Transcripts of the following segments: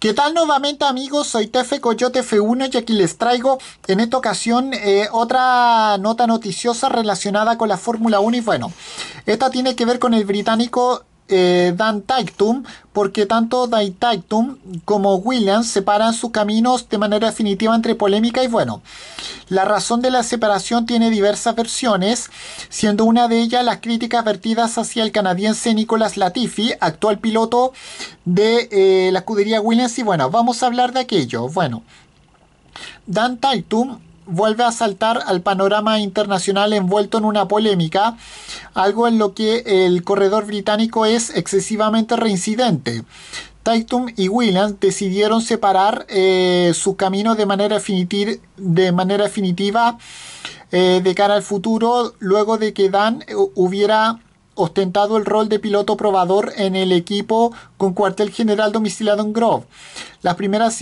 ¿Qué tal nuevamente amigos? Soy Tefe Coyote F1 y aquí les traigo en esta ocasión eh, otra nota noticiosa relacionada con la Fórmula 1 y bueno, esta tiene que ver con el británico eh, Dan Tytum, porque tanto Dan Tytum como Williams separan sus caminos de manera definitiva entre polémica y bueno. La razón de la separación tiene diversas versiones, siendo una de ellas las críticas vertidas hacia el canadiense Nicolas Latifi, actual piloto de eh, la escudería Williams. Y bueno, vamos a hablar de aquello. Bueno, Dan Tytum vuelve a saltar al panorama internacional envuelto en una polémica, algo en lo que el corredor británico es excesivamente reincidente. Tightum y Williams decidieron separar eh, su sus caminos de manera, de manera definitiva eh, de cara al futuro, luego de que Dan eh, hubiera ostentado el rol de piloto probador en el equipo con cuartel general domiciliado en Grove. Las primeras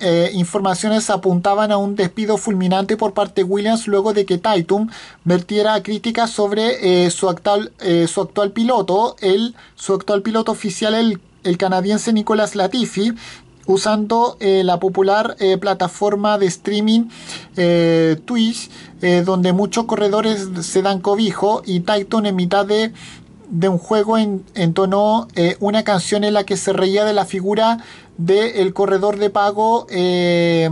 eh, informaciones apuntaban a un despido fulminante por parte de Williams luego de que Tatum vertiera críticas sobre eh, su, actual, eh, su actual piloto, el, su actual piloto oficial, el, el canadiense Nicolas Latifi, usando la popular plataforma de streaming Twitch, donde muchos corredores se dan cobijo y Tyton en mitad de de un juego en, entonó eh, una canción en la que se reía de la figura del el corredor de pago, eh,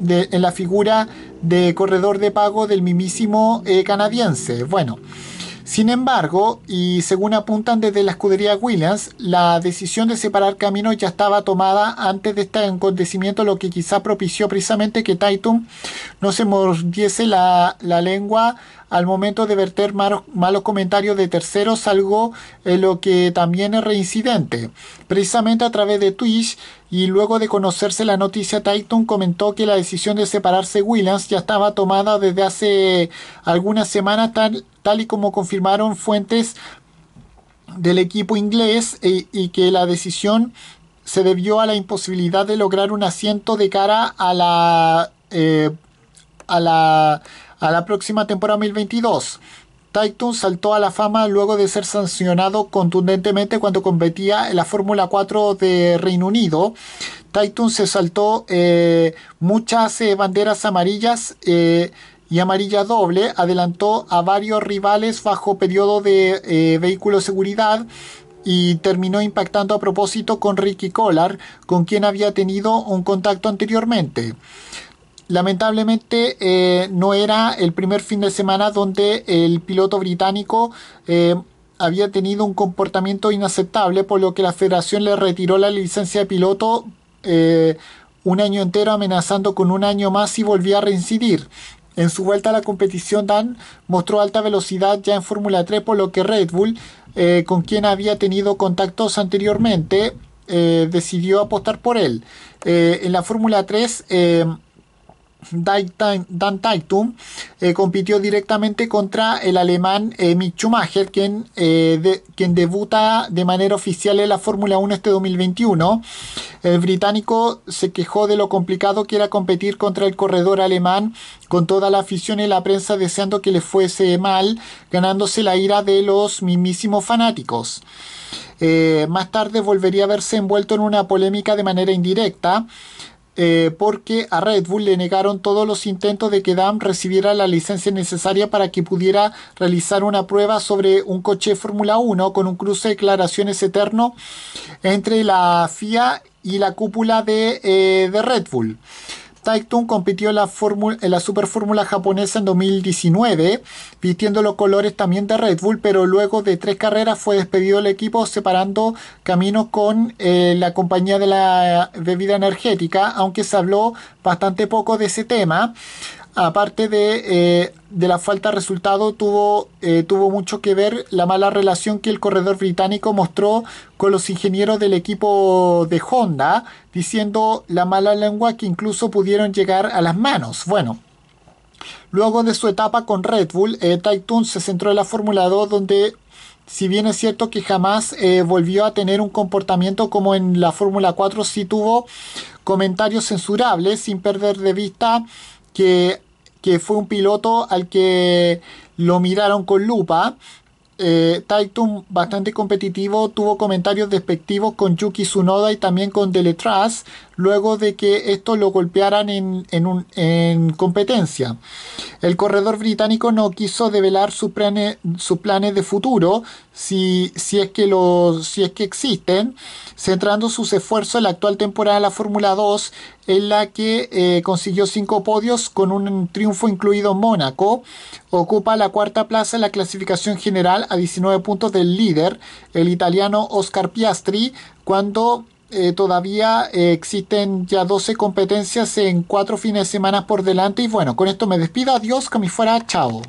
de, en la figura de corredor de pago del mismísimo eh, canadiense. Bueno. Sin embargo, y según apuntan desde la escudería Williams, la decisión de separar caminos ya estaba tomada antes de este acontecimiento, lo que quizá propició precisamente que Titan no se mordiese la, lengua al momento de verter malos, comentarios de terceros, algo en eh, lo que también es reincidente. Precisamente a través de Twitch y luego de conocerse la noticia, Titan comentó que la decisión de separarse Williams ya estaba tomada desde hace algunas semanas, tal y como confirmaron fuentes del equipo inglés eh, y que la decisión se debió a la imposibilidad de lograr un asiento de cara a la, eh, a la, a la próxima temporada 2022. ...Tyton saltó a la fama luego de ser sancionado contundentemente cuando competía en la Fórmula 4 de Reino Unido. Titan se saltó eh, muchas banderas amarillas y Amarilla Doble adelantó a varios rivales bajo periodo de eh, vehículo seguridad y terminó impactando a propósito con Ricky Collar, con quien había tenido un contacto anteriormente. Lamentablemente eh, no era el primer fin de semana donde el piloto británico eh, había tenido un comportamiento inaceptable, por lo que la federación le retiró la licencia de piloto un año entero, amenazando con un año más si volvía a reincidir. En su vuelta a la competición, Dan mostró alta velocidad ya en Fórmula 3, por lo que Red Bull, eh, con quien había tenido contactos anteriormente, eh, decidió apostar por él. Eh, en la Fórmula 3, Dan Taitum eh, compitió directamente contra el alemán eh, Mick Schumacher, quien, eh, quien debuta de manera oficial en la Fórmula 1 este 2021. El británico se quejó de lo complicado que era competir contra el corredor alemán, con toda la afición y la prensa deseando que le fuese mal, ganándose la ira de los mismísimos fanáticos. más tarde volvería a verse envuelto en una polémica de manera indirecta. Eh, porque a Red Bull le negaron todos los intentos de que Dam recibiera la licencia necesaria para que pudiera realizar una prueba sobre un coche Fórmula 1 con un cruce de declaraciones eterno entre la FIA y la cúpula de, eh, de Red Bull. Taitun compitió en la, fórmula, Super Fórmula japonesa en 2019, vistiendo los colores también de Red Bull, pero luego de tres carreras fue despedido del equipo, separando caminos con eh, la compañía de la bebida energética, aunque se habló bastante poco de ese tema aparte eh, de, la falta de resultado, tuvo, eh, tuvo mucho que ver la mala relación que el corredor británico mostró con los ingenieros del equipo de Honda, diciendo la mala lengua que incluso pudieron llegar a las manos. Bueno. Luego de su etapa con Red Bull, eh, se centró en la Fórmula 2 donde si bien es cierto que jamás eh, volvió a tener un comportamiento como en la Fórmula 4, sí tuvo comentarios censurables sin perder de vista que, fue un piloto al que lo miraron con lupa. Eh, bastante competitivo, tuvo comentarios despectivos con Yuki Tsunoda y también con Deletras luego de que esto lo golpearan en, competencia. El corredor británico no quiso develar sus planes, de futuro, si, si, es que si es que existen, centrando sus esfuerzos en la actual temporada de la Fórmula 2, en la que eh, consiguió cinco podios con un triunfo incluido en Mónaco. Ocupa la cuarta plaza en la clasificación general a 19 puntos del líder, el italiano Oscar Piastri, cuando eh, todavía eh, existen ya 12 competencias en cuatro fines de semana por delante. Y bueno, con esto me despido. Adiós, que me fuera. Chao.